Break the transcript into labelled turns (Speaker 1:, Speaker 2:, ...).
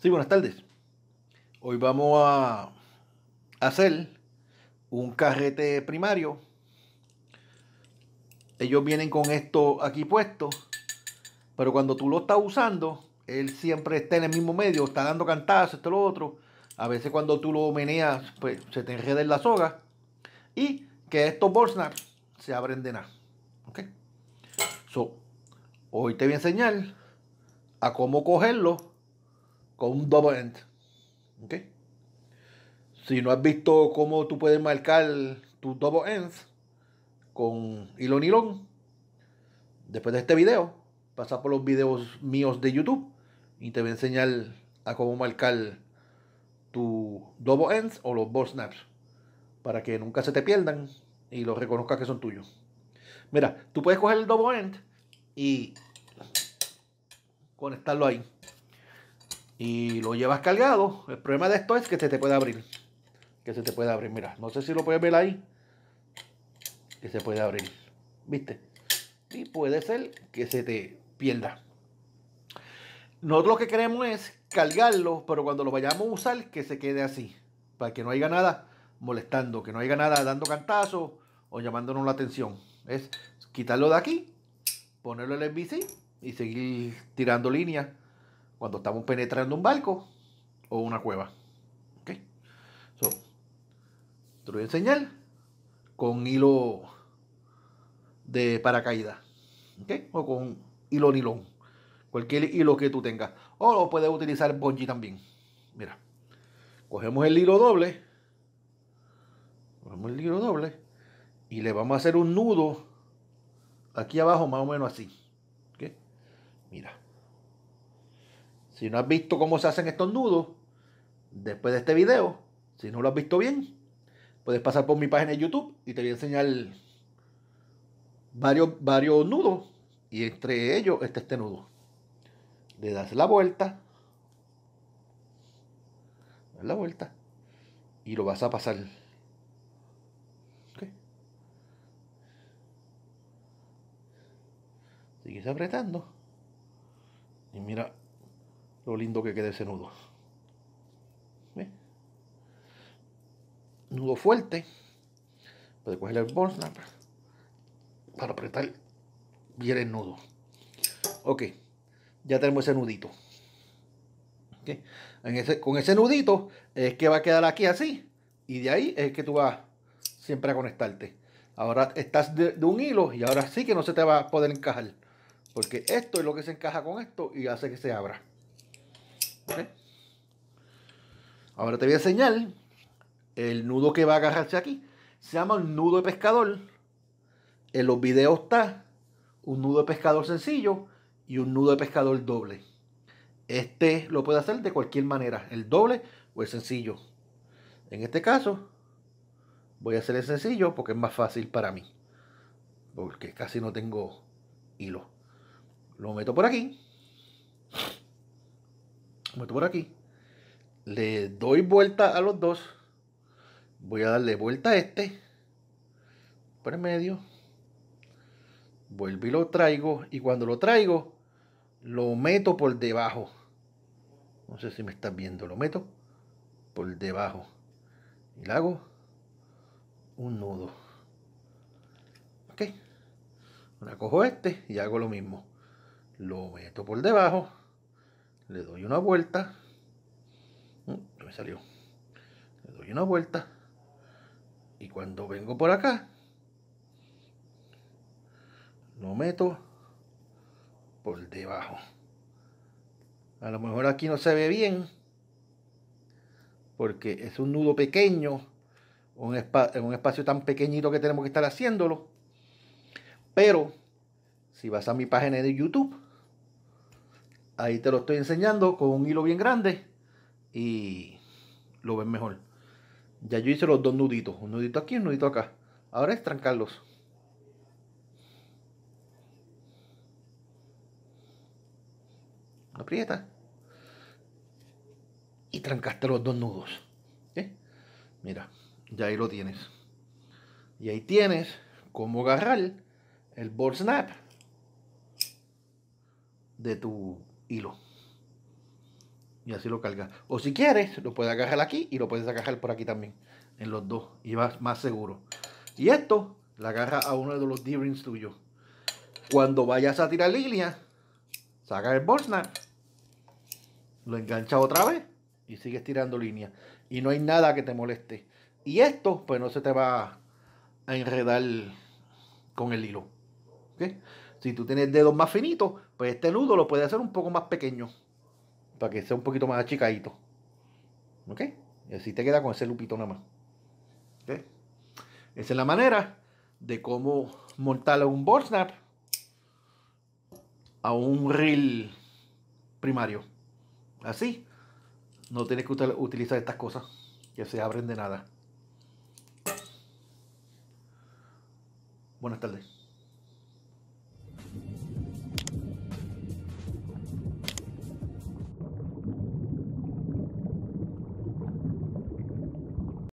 Speaker 1: Sí, buenas tardes. Hoy vamos a hacer un carrete primario. Ellos vienen con esto aquí puesto, pero cuando tú lo estás usando, él siempre está en el mismo medio, está dando cantadas esto lo otro. A veces cuando tú lo meneas, pues se te enreda en la soga y que estos ball se abren de nada. ¿Ok? So, hoy te voy a enseñar a cómo cogerlo con un double end. Si no has visto cómo tú puedes marcar tu double ends con hilo nylon, después de este video, pasa por los videos míos de YouTube y te voy a enseñar a cómo marcar tu double ends o los ball snaps para que nunca se te pierdan y los reconozcas que son tuyos. Mira, tú puedes coger el double end y conectarlo ahí y lo llevas cargado. El problema de esto es que se te puede abrir. Que se te puede abrir. Mira, no sé si lo puedes ver ahí. Que se puede abrir. ¿Viste? Y puede ser que se te pierda. Nosotros lo que queremos es cargarlo, pero cuando lo vayamos a usar, que se quede así. Para que no haya nada molestando, que no haya nada dando cantazos o llamándonos la atención. Es quitarlo de aquí, ponerlo en el bici y seguir tirando línea cuando estamos penetrando un barco o una cueva. ¿Ok? te voy a enseñar con hilo de paracaídas. ¿Ok? O con hilo nilón. Cualquier hilo que tú tengas. O lo puedes utilizar bungee también. Mira. Cogemos el hilo doble. Cogemos el hilo doble. Y le vamos a hacer un nudo aquí abajo más o menos así. ¿Ok? Mira. Si no has visto cómo se hacen estos nudos, después de este video, si no lo has visto bien, puedes pasar por mi página de YouTube y te voy a enseñar varios, varios nudos. Y entre ellos está este nudo. Le das la vuelta. Das la vuelta. Y lo vas a pasar. Sigues apretando. Y mira, lo lindo que quede ese nudo. Nudo fuerte. para apretar bien el nudo. Ok, ya tenemos ese nudito. con ese nudito es que va a quedar aquí así. Y de ahí es que tú vas siempre a conectarte. Ahora estás de un hilo y ahora sí que no se te va a poder encajar. Porque esto es lo que se encaja con esto y hace que se abra. Ahora te voy a enseñar el nudo que va a agarrarse aquí. Se llama un nudo de pescador. En los videos está un nudo de pescador sencillo y un nudo de pescador doble. Este lo puede hacer de cualquier manera, el doble o el sencillo. En este caso, voy a hacer el sencillo porque es más fácil para mí. Porque casi no tengo hilo. Lo meto por aquí meto por aquí, le doy vuelta a los dos, voy a darle vuelta a este, por el medio, vuelvo y lo traigo, y cuando lo traigo, lo meto por debajo. No sé si me estás viendo, lo meto por debajo. Y le hago un nudo. ¿Ok? Ahora cojo este y hago lo mismo. Lo meto por debajo le doy una vuelta. no mm, me salió. Le doy una vuelta. Y cuando vengo por acá, lo meto por debajo. A lo mejor aquí no se ve bien, porque es un nudo pequeño, un, un espacio tan pequeñito que tenemos que estar haciéndolo. Pero, si vas a mi página de YouTube, Ahí te lo estoy enseñando con un hilo bien grande y lo ven mejor. Ya yo hice los dos nuditos, un nudito aquí un nudito acá. Ahora es trancarlos. Aprieta. Y trancaste los dos nudos. ¿Eh? Mira, ya ahí lo tienes. Y ahí tienes cómo agarrar el board snap de tu hilo. Y así lo cargas. O si quieres, lo puedes agarrar aquí y lo puedes agarrar por aquí también. En los dos. Y vas más seguro. Y esto la agarra a uno de los D-rings tuyos. Cuando vayas a tirar línea, saca el bosna lo engancha otra vez y sigues tirando línea. Y no hay nada que te moleste. Y esto, pues no se te va a enredar con el hilo. ¿Okay? Si tú tienes dedos más finitos, pues este nudo lo puede hacer un poco más pequeño. Para que sea un poquito más achicadito. ¿Ok? Y así te queda con ese lupito nada más. ¿Ok? Esa es la manera de cómo montarle un board a un reel primario. Así. No tienes que utilizar estas cosas que se abren de nada. Buenas tardes.